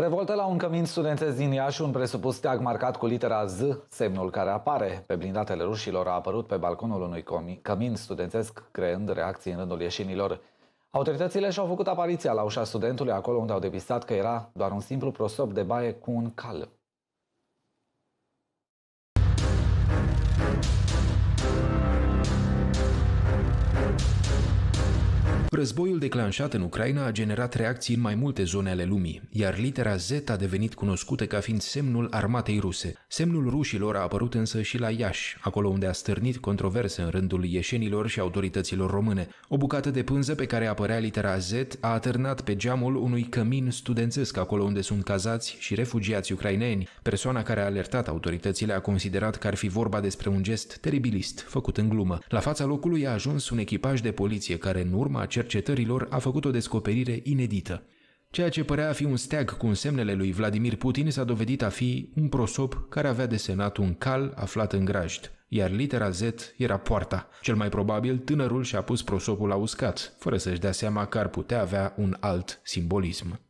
Revoltă la un cămin studențesc din Iași, un presupus steag marcat cu litera Z, semnul care apare pe blindatele rușilor, a apărut pe balconul unui cămin studențesc, creând reacții în rândul ieșinilor. Autoritățile și-au făcut apariția la ușa studentului, acolo unde au depistat că era doar un simplu prosop de baie cu un cal. Războiul declanșat în Ucraina a generat reacții în mai multe zone ale lumii, iar litera Z a devenit cunoscută ca fiind semnul armatei ruse. Semnul rușilor a apărut însă și la Iași, acolo unde a stârnit controverse în rândul ieșenilor și autorităților române. O bucată de pânză pe care apărea litera Z a atârnat pe geamul unui cămin studențesc acolo unde sunt cazați și refugiați ucraineni. Persoana care a alertat autoritățile a considerat că ar fi vorba despre un gest teribilist, făcut în glumă. La fața locului a ajuns un echipaj de poliție care în urma cercetărilor a făcut o descoperire inedită. Ceea ce părea a fi un steag cu semnele lui Vladimir Putin s-a dovedit a fi un prosop care avea desenat un cal aflat în grajd, iar litera Z era poarta. Cel mai probabil, tânărul și-a pus prosopul la uscat, fără să-și dea seama că ar putea avea un alt simbolism.